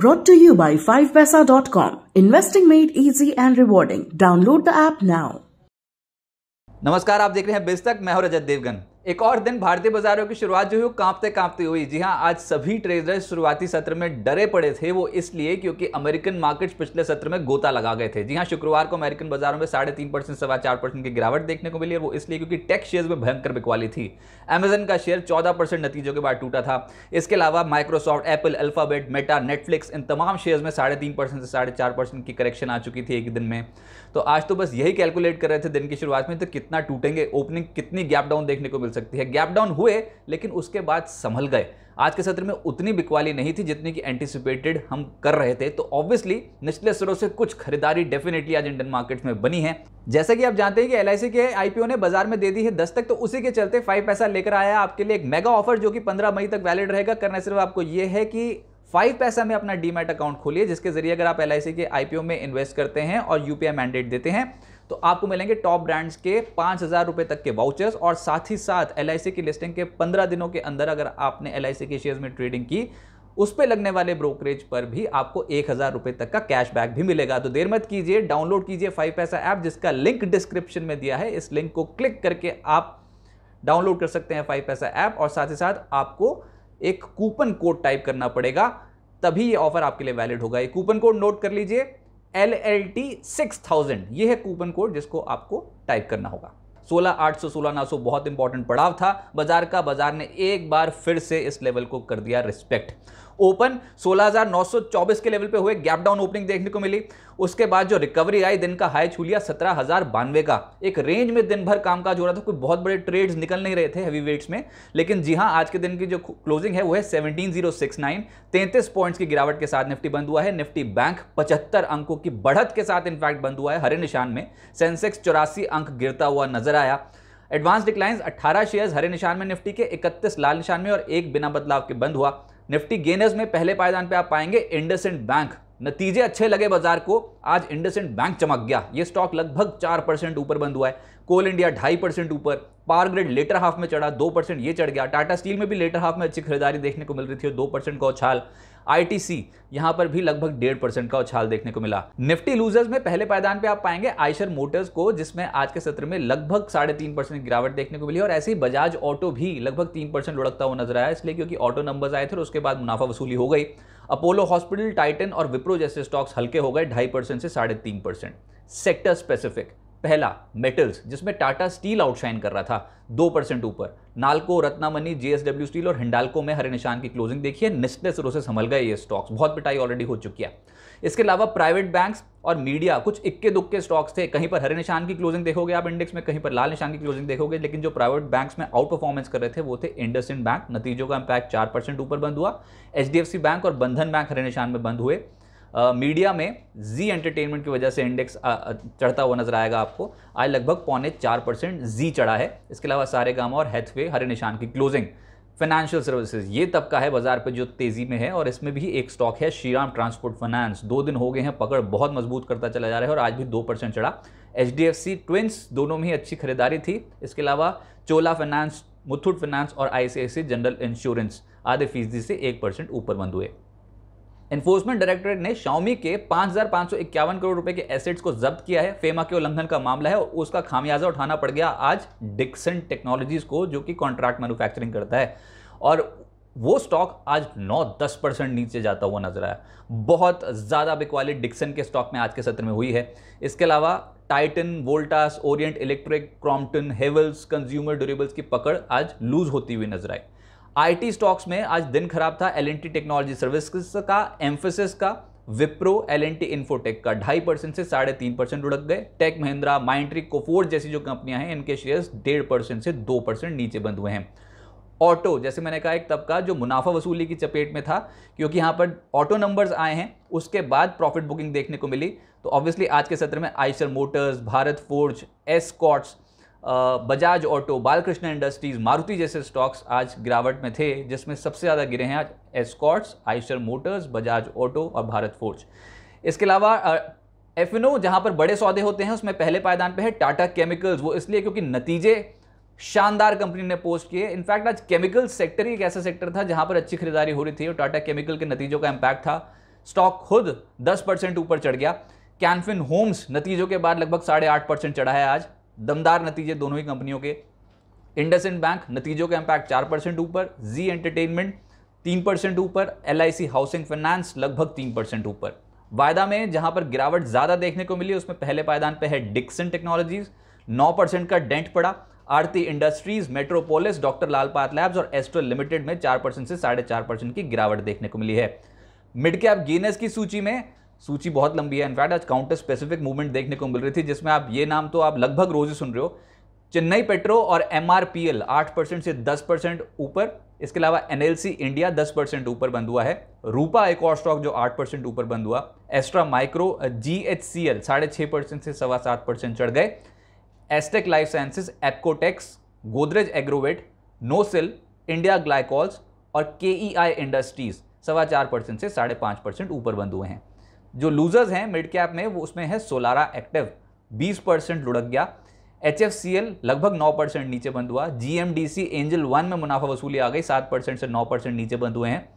Brought to you by 5paisa.com. Investing made easy and rewarding. Download the app now. नमस्कार आप देख रहे हैं बेस तक मैं हूं रजत देवगन एक और दिन भारतीय बाजारों की शुरुआत जो है वो कांपते कांपते हुई जी हाँ आज सभी ट्रेडर्स शुरुआती सत्र में डरे पड़े थे वो इसलिए क्योंकि अमेरिकन मार्केट्स पिछले सत्र में गोता लगा गए थे जी हाँ शुक्रवार को अमेरिकन बाजारों में साढ़े तीन परसेंट सवा चार परसेंट की गिरावट देखने को मिली और वो इसलिए क्योंकि टेक शेयर में भयंकर बिकवाली थी अमेजन का शेयर चौदह परसेंट नतीजों के बाद टूटा था इसके अलावा Microsoft Apple Alphabet Meta Netflix इन तमाम शेयर में साढ़े तीन परसेंट से साढ़े चार परसेंट की करेक्शन आ चुकी थी एक दिन में तो आज तो बस यही कैलकुलेट कर रहे थे दिन की शुरुआत में तो कितना टूटेंगे ओपनिंग कितनी गैप डाउन देखने को मिल सकती है गैप डाउन हुए लेकिन उसके बाद संभल गए आज के सत्र में उतनी बिकवाली नहीं थी जितनी कि एंटिसिपेटेड हम कर रहे थे तो ऑब्वियसली निचले स्तरों से कुछ खरीदारी डेफिनेटली आज इंडियन मार्केट्स में बनी है जैसा कि आप जानते हैं कि एल के आईपीओ ने बाजार में दे दी है दस तक तो उसी के चलते फाइव पैसा लेकर आया आपके लिए एक मेगा ऑफर जो कि पंद्रह मई तक वैलिड रहेगा करना सिर्फ आपको यह है कि फाइव पैसा में अपना डीमेट अकाउंट खोलिए जिसके जरिए अगर आप एल के आईपीओ में इन्वेस्ट करते हैं और यूपीआई मैंडेट देते हैं तो आपको मिलेंगे टॉप ब्रांड्स के पाँच हज़ार रुपये तक के वाउचर्स और साथ ही साथ एल की लिस्टिंग के पंद्रह दिनों के अंदर अगर आपने एल के शेयर्स में ट्रेडिंग की उस पर लगने वाले ब्रोकरेज पर भी आपको एक हज़ार रुपये तक का कैशबैक भी मिलेगा तो देर मत कीजिए डाउनलोड कीजिए फाइव पैसा ऐप जिसका लिंक डिस्क्रिप्शन में दिया है इस लिंक को क्लिक करके आप डाउनलोड कर सकते हैं फाइव पैसा ऐप और साथ ही साथ आपको एक कूपन कोड टाइप करना पड़ेगा तभी ये ऑफर आपके लिए वैलिड होगा ये कूपन कोड नोट कर लीजिए L L T six thousand ये है कूपन कोड जिसको आपको टाइप करना होगा सोलह आठ सौ सोलह नौ सौ बहुत इंपॉर्टेंट पड़ाव था बाजार का बाजार ने एक बार फिर से इस लेवल को कर दिया रिस्पेक्ट ओपन 16,924 के लेवल पे हुए गैप डाउन ओपनिंग देखने को मिली उसके बाद जो रिकवरी आई दिन का हाई छूलिया सत्रह हजार बानवे का एक रेंज में दिन भर काम काज हो रहा था कोई बहुत बड़े ट्रेड्स निकल नहीं रहे थे हैवी वेट्स में लेकिन जी हां आज के दिन की जो क्लोजिंग है वो है सेवनटीन जीरो सिक्स नाइन तैंतीस पॉइंट्स की गिरावट के साथ निफ्टी बंद हुआ है निफ्टी बैंक पचहत्तर अंकों की बढ़त के साथ इनफैक्ट बंद हुआ है हरे निशान में सेंसेक्स चौरासी अंक गिरता हुआ नजर आया एडवांस डिक्लाइंस अट्ठारह शेयर्स हरे निशान में निफ्टी के इकतीस लाल निशान में और एक बिना बदलाव के बंद हुआ निफ्टी गेनर्स में पहले पायदान पे आप पाएंगे इंडस बैंक नतीजे अच्छे लगे बाजार को आज इंडस बैंक चमक गया ये स्टॉक लगभग चार परसेंट ऊपर बंद हुआ है कोल इंडिया ढाई परसेंट ऊपर पार ग्रेड लेटर हाफ में चढ़ा दो परसेंट ये चढ़ गया टाटा स्टील में भी लेटर हाफ में अच्छी खरीदारी देखने को मिल रही थी दो परसेंट का उछाल आईटीसी यहां पर भी लगभग डेढ़ परसेंट का उछाल देखने को मिला निफ्टी लूजर्स में पहले पायदान पे आप पाएंगे आयशर मोटर्स को जिसमें आज के सत्र में लगभग साढ़े तीन परसेंट गिरावट देखने को मिली और ऐसे ही बजाज ऑटो भी लगभग तीन परसेंट लुढ़कता हुआ नजर आया इसलिए क्योंकि ऑटो नंबर्स आए थे और उसके बाद मुनाफा वसूली हो गई अपोलो हॉस्पिटल टाइटन और विप्रो जैसे स्टॉक्स हल्के हो गए ढाई परसेंट से साढ़े तीन परसेंट सेक्टर स्पेसिफिक पहला मेटल्स जिसमें टाटा स्टील आउटशाइन कर रहा था दो परसेंट ऊपर नालको रत्नामनी जेएसडब्ल्यू स्टील और हिंडालको में हरे निशान की क्लोजिंग देखिए निश्चित सिरों से संभल गए ये स्टॉक्स बहुत पिटाई ऑलरेडी हो चुकी है इसके अलावा प्राइवेट बैंक्स और मीडिया कुछ इक्के दुक्के स्टॉक्स थे कहीं पर हरे निशान की क्लोजिंग देखोगे आप इंडेक्स में कहीं पर लाल निशान की क्लोजिंग देखोगे लेकिन जो प्राइवेट बैंक्स में आउट परफॉर्मेंस कर रहे थे वो थे इंडस बैंक नतीजों का इंपैक्ट चार परसेंट ऊपर बंद हुआ एच बैंक और बंधन बैंक हरे निशान में बंद हुए मीडिया में जी एंटरटेनमेंट की वजह से इंडेक्स चढ़ता हुआ नजर आएगा आपको आज लगभग पौने चार परसेंट जी चढ़ा है इसके अलावा सारे और हैथवे हरे निशान की क्लोजिंग फाइनेंशियल सर्विसेज ये तबका है बाजार पे जो तेज़ी में है और इसमें भी एक स्टॉक है श्रीराम ट्रांसपोर्ट फाइनेंस दो दिन हो गए हैं पकड़ बहुत मजबूत करता चला जा रहा है और आज भी दो परसेंट चढ़ा H D F C twins दोनों में ही अच्छी खरीदारी थी इसके अलावा चोला फाइनेंस मुथूट फाइनेंस और आई सी सी आई जनरल इंश्योरेंस आधे फीसदी से एक परसेंट ऊपर बंद हुए एनफोर्समेंट डायरेक्टरेट ने शाओमी के पाँच करोड़ रुपए के एसेट्स को जब्त किया है फेमा के उल्लंघन का मामला है और उसका खामियाजा उठाना पड़ गया आज डिक्सन टेक्नोलॉजीज को जो कि कॉन्ट्रैक्ट मैन्युफैक्चरिंग करता है और वो स्टॉक आज 9-10 परसेंट नीचे जाता हुआ नजर आया बहुत ज़्यादा बिकवाली डिक्सन के स्टॉक में आज के सत्र में हुई है इसके अलावा Titan Voltas Orient Electric Crompton Havells consumer durables की पकड़ आज लूज होती हुई नजर आई आईटी स्टॉक्स में आज दिन खराब था एलएनटी टेक्नोलॉजी सर्विसेज का एम्फोसिस का Wipro L N T Infotech का ढाई परसेंट से साढ़े तीन परसेंट उड़क गए टेक महिंद्रा माइंट्री कोफोर्ड जैसी जो कंपनियां हैं इनके शेयर्स डेढ़ परसेंट से दो परसेंट नीचे बंद हुए हैं ऑटो जैसे मैंने कहा एक तबका जो मुनाफा वसूली की चपेट में था क्योंकि यहाँ पर ऑटो नंबर्स आए हैं उसके बाद प्रॉफिट बुकिंग देखने को मिली तो ऑब्वियसली आज के सत्र में आइसर मोटर्स भारत फोर्ज एस बजाज ऑटो बालकृष्ण इंडस्ट्रीज़ मारुति जैसे स्टॉक्स आज गिरावट में थे जिसमें सबसे ज़्यादा गिरे हैं आज Escorts Eicher Motors Bajaj Auto और भारत फोर्ज इसके अलावा एफ एन ओ जहाँ पर बड़े सौदे होते हैं उसमें पहले पायदान पे है टाटा केमिकल्स वो इसलिए क्योंकि नतीजे शानदार कंपनी ने पोस्ट किए इनफैक्ट आज केमिकल सेक्टर ही एक ऐसा सेक्टर था जहाँ पर अच्छी खरीदारी हो रही थी और टाटा केमिकल के नतीजों का इम्पैक्ट था स्टॉक खुद दस परसेंट ऊपर चढ़ गया कैनफिन होम्स नतीजों के बाद लगभग साढ़े आठ परसेंट चढ़ा है आज दमदार नतीजे दोनों ही कंपनियों के इंडसेंड बैंक नतीजों का इम्पैक्ट चार परसेंट ऊपर जी एंटरटेनमेंट तीन परसेंट ऊपर एल हाउसिंग फाइनेंस लगभग तीन परसेंट ऊपर वायदा में जहां पर गिरावट ज़्यादा देखने को मिली उसमें पहले पायदान पे है डिक्सन टेक्नोलॉजीज नौ परसेंट का डेंट पड़ा Aarti Industries Metropolis Doctor Lal Path Labs और एस्ट्रो लिमिटेड में चार परसेंट से साढ़े चार परसेंट की गिरावट देखने को मिली है मिड कैप गेनर्स की सूची में सूची बहुत लंबी है इनफैक्ट आज काउंटर स्पेसिफिक मूवमेंट देखने को मिल रही थी जिसमें आप ये नाम तो आप लगभग रोज ही सुन रहे हो चेन्नई पेट्रो और एम आर पी एल आठ परसेंट से दस परसेंट ऊपर इसके अलावा एन एल सी इंडिया दस परसेंट ऊपर बंद हुआ है रूपा एक और स्टॉक जो आठ परसेंट ऊपर बंद हुआ Astra Micro G H C L साढ़े छः परसेंट से सवा सात परसेंट चढ़ गए Astec Life Sciences Apcotex Godrej Agrovet Nocil India Glycols और के ई आई इंडस्ट्रीज सवा चार परसेंट से साढ़े पाँच परसेंट ऊपर बंद हुए हैं जो लूजर्स हैं मिड कैप में वो उसमें है सोलारा एक्टिव 20 परसेंट लुढ़क गया एच लगभग 9 परसेंट नीचे बंद हुआ जी एंजल वन में मुनाफा वसूली आ गई 7 परसेंट से 9 परसेंट नीचे बंद हुए हैं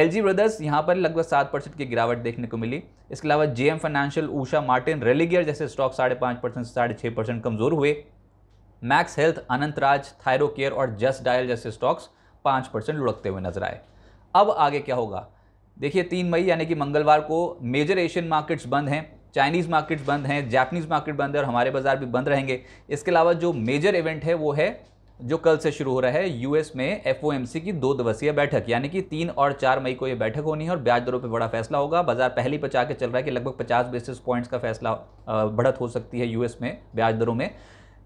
एल ब्रदर्स यहाँ पर लगभग 7 परसेंट की गिरावट देखने को मिली इसके अलावा J Financial Usha Martin Religare जैसे स्टॉक साढ़े पाँच परसेंट से साढ़े परसेंट कमज़ोर हुए Max Health Anant Raj Thyrocare और जस्ट डायल जैसे स्टॉक्स पाँच परसेंट लुढ़कते हुए नजर आए अब आगे क्या होगा देखिए तीन मई यानी कि मंगलवार को मेजर एशियन मार्केट्स बंद हैं चाइनीज़ मार्केट्स बंद हैं जापनीज मार्केट बंद है और हमारे बाज़ार भी बंद रहेंगे इसके अलावा जो मेजर इवेंट है वो है जो कल से शुरू हो रहा है यूएस में एफओएमसी की दो दिवसीय बैठक यानी कि तीन और चार मई को ये बैठक होनी है और ब्याज दरों पे बड़ा फैसला होगा बाजार पहले बचा के चल रहा है कि लगभग 50 बेसिस पॉइंट्स का फैसला बढ़त हो सकती है यूएस में ब्याज दरों में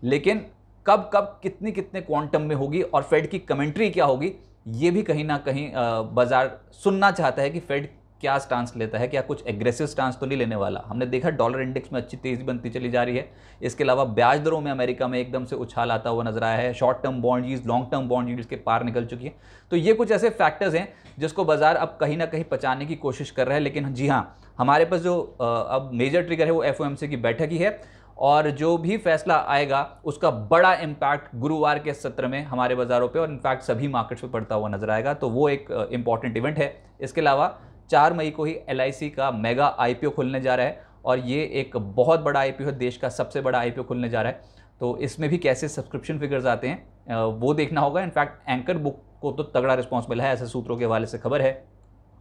लेकिन कब कब कितनी कितने क्वांटम में होगी और फेड की कमेंट्री क्या होगी ये भी कहीं ना कहीं बाजार सुनना चाहता है कि फेड क्या स्टांस लेता है क्या कुछ एग्रेसिव स्टांस तो नहीं लेने वाला हमने देखा डॉलर इंडेक्स में अच्छी तेज़ी बनती चली जा रही है इसके अलावा ब्याज दरों में अमेरिका में एकदम से उछाल आता हुआ नजर आया है short term bond use long term bond use के पार निकल चुकी है तो ये कुछ ऐसे फैक्टर्स हैं जिसको बाजार अब कहीं ना कहीं पचाने की कोशिश कर रहा है लेकिन हाँ, जी हाँ हमारे पास जो अब मेजर ट्रिगर है वो एफ की बैठक ही है और जो भी फैसला आएगा उसका बड़ा इम्पैक्ट गुरुवार के सत्र में हमारे बाज़ारों पे और इनफैक्ट सभी मार्केट्स पे पड़ता हुआ नजर आएगा तो वो एक इम्पॉर्टेंट इवेंट है इसके अलावा चार मई को ही एल का मेगा आई खुलने जा रहा है और ये एक बहुत बड़ा आई है देश का सबसे बड़ा आई खुलने जा रहा है तो इसमें भी कैसे सब्सक्रिप्शन फिगर्स आते हैं वो देखना होगा इनफैक्ट एंकर बुक को तो तगड़ा रिस्पॉन्स मिला है ऐसे सूत्रों के हवाले से खबर है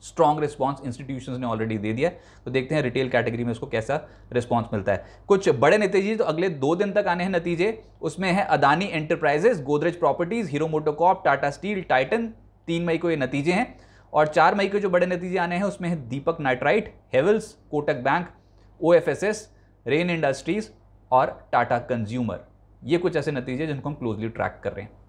स्ट्रॉन्ग रिस्पॉन्स इंस्टीट्यूशन ने ऑलरेडी दे दिया तो देखते हैं रिटेल कैटेगरी में उसको कैसा रिस्पॉन्स मिलता है कुछ बड़े नतीजे तो अगले दो दिन तक आने हैं नतीजे उसमें है Adani Enterprises Godrej Properties Hero MotoCorp Tata Steel Titan तीन मई को ये नतीजे हैं और चार मई के जो बड़े नतीजे आने हैं उसमें है Deepak Nitrite Havells Kotak Bank ओ रेन इंडस्ट्रीज़ और टाटा कंज्यूमर ये कुछ ऐसे नतीजे जिनको हम क्लोजली ट्रैक कर रहे हैं